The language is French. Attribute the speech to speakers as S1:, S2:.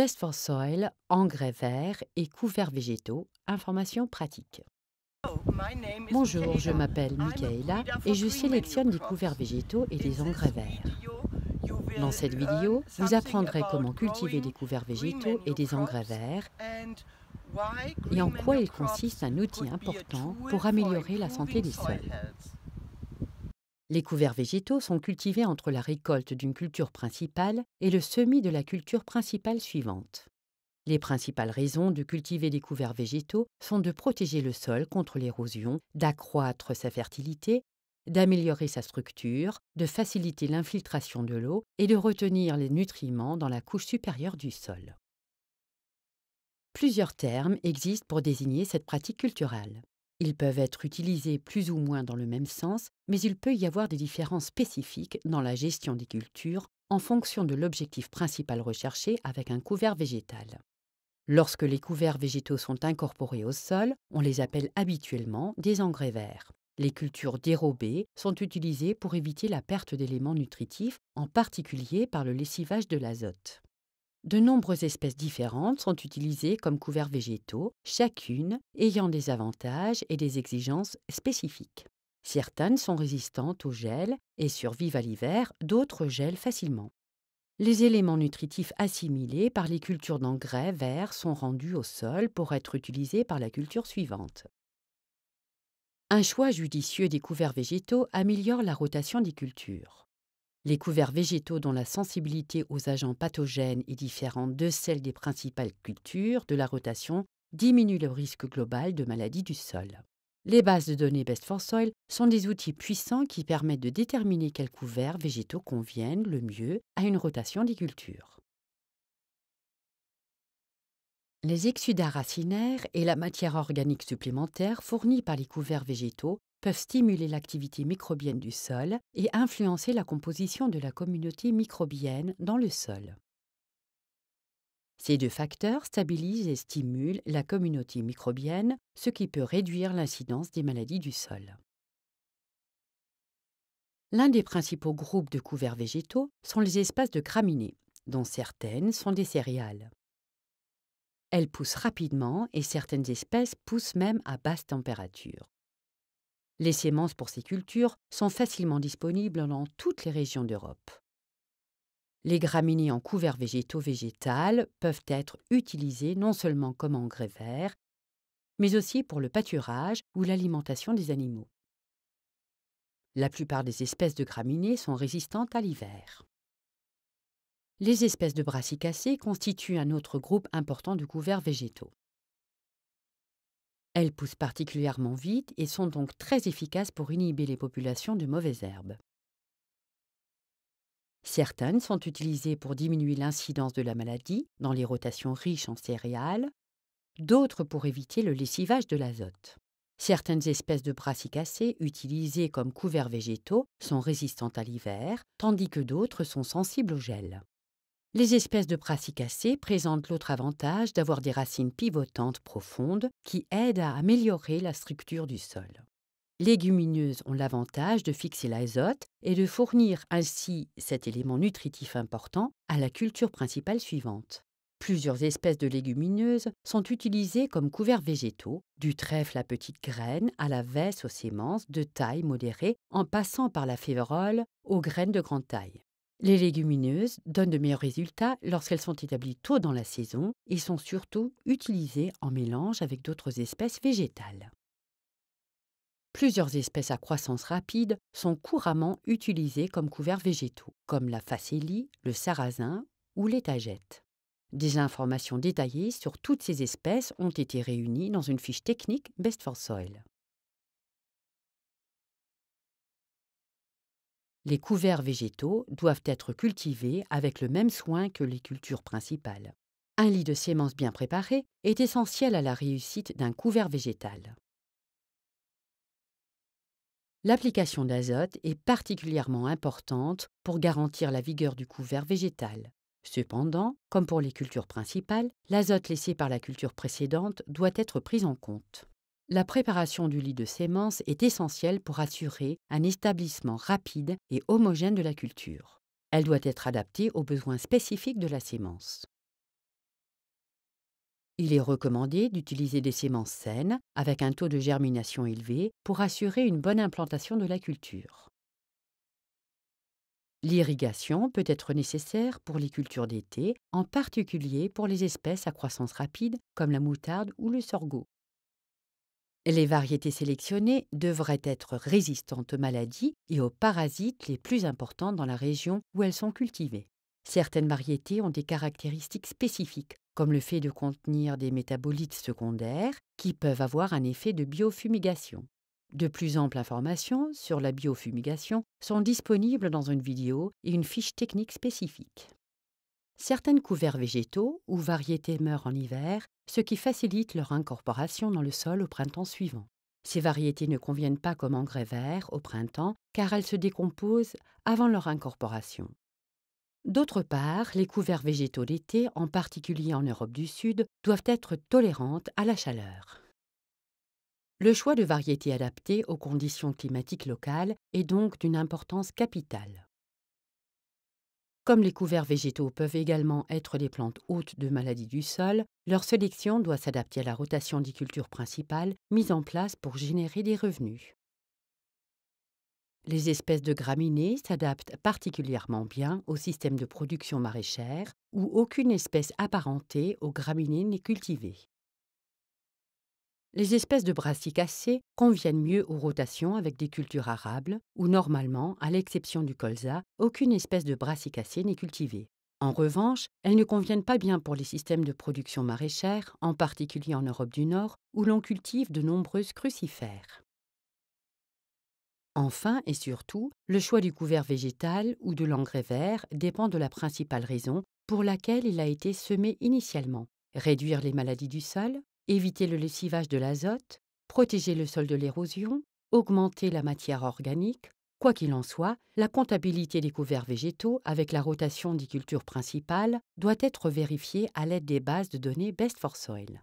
S1: Best for Soil, engrais verts et couverts végétaux, informations pratiques. Bonjour, je m'appelle Michaela et je sélectionne des couverts végétaux et des engrais verts. Dans cette vidéo, vous apprendrez comment cultiver des couverts végétaux et des engrais verts et en quoi ils consiste un outil important pour améliorer la santé des sols. Les couverts végétaux sont cultivés entre la récolte d'une culture principale et le semis de la culture principale suivante. Les principales raisons de cultiver des couverts végétaux sont de protéger le sol contre l'érosion, d'accroître sa fertilité, d'améliorer sa structure, de faciliter l'infiltration de l'eau et de retenir les nutriments dans la couche supérieure du sol. Plusieurs termes existent pour désigner cette pratique culturelle. Ils peuvent être utilisés plus ou moins dans le même sens, mais il peut y avoir des différences spécifiques dans la gestion des cultures en fonction de l'objectif principal recherché avec un couvert végétal. Lorsque les couverts végétaux sont incorporés au sol, on les appelle habituellement des engrais verts. Les cultures dérobées sont utilisées pour éviter la perte d'éléments nutritifs, en particulier par le lessivage de l'azote. De nombreuses espèces différentes sont utilisées comme couverts végétaux, chacune ayant des avantages et des exigences spécifiques. Certaines sont résistantes au gel et survivent à l'hiver, d'autres gèlent facilement. Les éléments nutritifs assimilés par les cultures d'engrais verts sont rendus au sol pour être utilisés par la culture suivante. Un choix judicieux des couverts végétaux améliore la rotation des cultures. Les couverts végétaux dont la sensibilité aux agents pathogènes est différente de celle des principales cultures de la rotation diminuent le risque global de maladies du sol. Les bases de données Best for Soil sont des outils puissants qui permettent de déterminer quels couverts végétaux conviennent le mieux à une rotation des cultures. Les exsudats racinaires et la matière organique supplémentaire fournie par les couverts végétaux peuvent stimuler l'activité microbienne du sol et influencer la composition de la communauté microbienne dans le sol. Ces deux facteurs stabilisent et stimulent la communauté microbienne, ce qui peut réduire l'incidence des maladies du sol. L'un des principaux groupes de couverts végétaux sont les espaces de craminées, dont certaines sont des céréales. Elles poussent rapidement et certaines espèces poussent même à basse température. Les semences pour ces cultures sont facilement disponibles dans toutes les régions d'Europe. Les graminées en couvert végétaux-végétal peuvent être utilisées non seulement comme engrais vert, mais aussi pour le pâturage ou l'alimentation des animaux. La plupart des espèces de graminées sont résistantes à l'hiver. Les espèces de brassicacées constituent un autre groupe important de couverts végétaux. Elles poussent particulièrement vite et sont donc très efficaces pour inhiber les populations de mauvaises herbes. Certaines sont utilisées pour diminuer l'incidence de la maladie dans les rotations riches en céréales, d'autres pour éviter le lessivage de l'azote. Certaines espèces de brassicacées utilisées comme couverts végétaux sont résistantes à l'hiver, tandis que d'autres sont sensibles au gel. Les espèces de prassicacées présentent l'autre avantage d'avoir des racines pivotantes profondes qui aident à améliorer la structure du sol. Légumineuses ont l'avantage de fixer l'azote et de fournir ainsi cet élément nutritif important à la culture principale suivante. Plusieurs espèces de légumineuses sont utilisées comme couverts végétaux, du trèfle à petites graines à la veste aux sémences de taille modérée en passant par la févrole aux graines de grande taille. Les légumineuses donnent de meilleurs résultats lorsqu'elles sont établies tôt dans la saison et sont surtout utilisées en mélange avec d'autres espèces végétales. Plusieurs espèces à croissance rapide sont couramment utilisées comme couverts végétaux, comme la facélie, le sarrasin ou l'étagette. Des informations détaillées sur toutes ces espèces ont été réunies dans une fiche technique Best for Soil. Les couverts végétaux doivent être cultivés avec le même soin que les cultures principales. Un lit de sémences bien préparé est essentiel à la réussite d'un couvert végétal. L'application d'azote est particulièrement importante pour garantir la vigueur du couvert végétal. Cependant, comme pour les cultures principales, l'azote laissé par la culture précédente doit être pris en compte. La préparation du lit de sémence est essentielle pour assurer un établissement rapide et homogène de la culture. Elle doit être adaptée aux besoins spécifiques de la sémence. Il est recommandé d'utiliser des sémences saines avec un taux de germination élevé pour assurer une bonne implantation de la culture. L'irrigation peut être nécessaire pour les cultures d'été, en particulier pour les espèces à croissance rapide comme la moutarde ou le sorgho. Les variétés sélectionnées devraient être résistantes aux maladies et aux parasites les plus importants dans la région où elles sont cultivées. Certaines variétés ont des caractéristiques spécifiques, comme le fait de contenir des métabolites secondaires qui peuvent avoir un effet de biofumigation. De plus amples informations sur la biofumigation sont disponibles dans une vidéo et une fiche technique spécifique. Certaines couverts végétaux ou variétés meurent en hiver, ce qui facilite leur incorporation dans le sol au printemps suivant. Ces variétés ne conviennent pas comme engrais verts au printemps car elles se décomposent avant leur incorporation. D'autre part, les couverts végétaux d'été, en particulier en Europe du Sud, doivent être tolérantes à la chaleur. Le choix de variétés adaptées aux conditions climatiques locales est donc d'une importance capitale. Comme les couverts végétaux peuvent également être des plantes hôtes de maladies du sol, leur sélection doit s'adapter à la rotation des cultures principales mise en place pour générer des revenus. Les espèces de graminées s'adaptent particulièrement bien au système de production maraîchère où aucune espèce apparentée aux graminées n'est cultivée. Les espèces de brassicacées conviennent mieux aux rotations avec des cultures arables, où normalement, à l'exception du colza, aucune espèce de brassicacée n'est cultivée. En revanche, elles ne conviennent pas bien pour les systèmes de production maraîchère, en particulier en Europe du Nord, où l'on cultive de nombreuses crucifères. Enfin et surtout, le choix du couvert végétal ou de l'engrais vert dépend de la principale raison pour laquelle il a été semé initialement réduire les maladies du sol, éviter le lessivage de l'azote, protéger le sol de l'érosion, augmenter la matière organique. Quoi qu'il en soit, la comptabilité des couverts végétaux avec la rotation des cultures principales doit être vérifiée à l'aide des bases de données Best for Soil.